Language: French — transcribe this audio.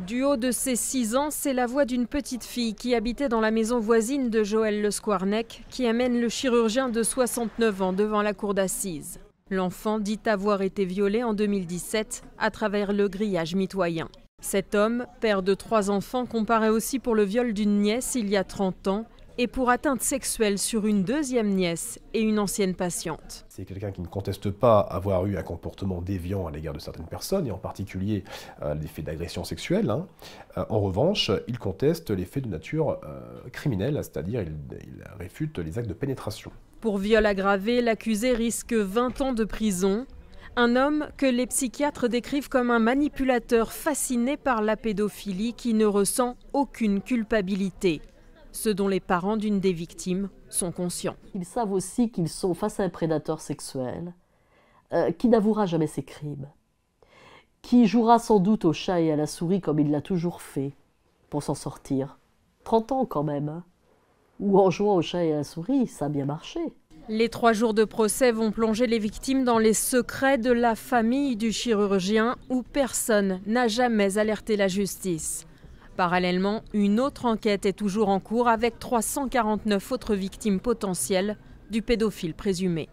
Du haut de ses 6 ans, c'est la voix d'une petite fille qui habitait dans la maison voisine de Joël Le Squarnec qui amène le chirurgien de 69 ans devant la cour d'assises. L'enfant dit avoir été violé en 2017 à travers le grillage mitoyen. Cet homme, père de trois enfants, comparaît aussi pour le viol d'une nièce il y a 30 ans et pour atteinte sexuelle sur une deuxième nièce et une ancienne patiente. C'est quelqu'un qui ne conteste pas avoir eu un comportement déviant à l'égard de certaines personnes, et en particulier euh, l'effet d'agression sexuelle. Hein. Euh, en revanche, il conteste les faits de nature euh, criminelle, c'est-à-dire il, il réfute les actes de pénétration. Pour viol aggravé, l'accusé risque 20 ans de prison. Un homme que les psychiatres décrivent comme un manipulateur fasciné par la pédophilie qui ne ressent aucune culpabilité ce dont les parents d'une des victimes sont conscients. Ils savent aussi qu'ils sont face à un prédateur sexuel euh, qui n'avouera jamais ses crimes, qui jouera sans doute au chat et à la souris comme il l'a toujours fait pour s'en sortir. 30 ans quand même. Hein. Ou en jouant au chat et à la souris, ça a bien marché. Les trois jours de procès vont plonger les victimes dans les secrets de la famille du chirurgien où personne n'a jamais alerté la justice. Parallèlement, une autre enquête est toujours en cours avec 349 autres victimes potentielles du pédophile présumé.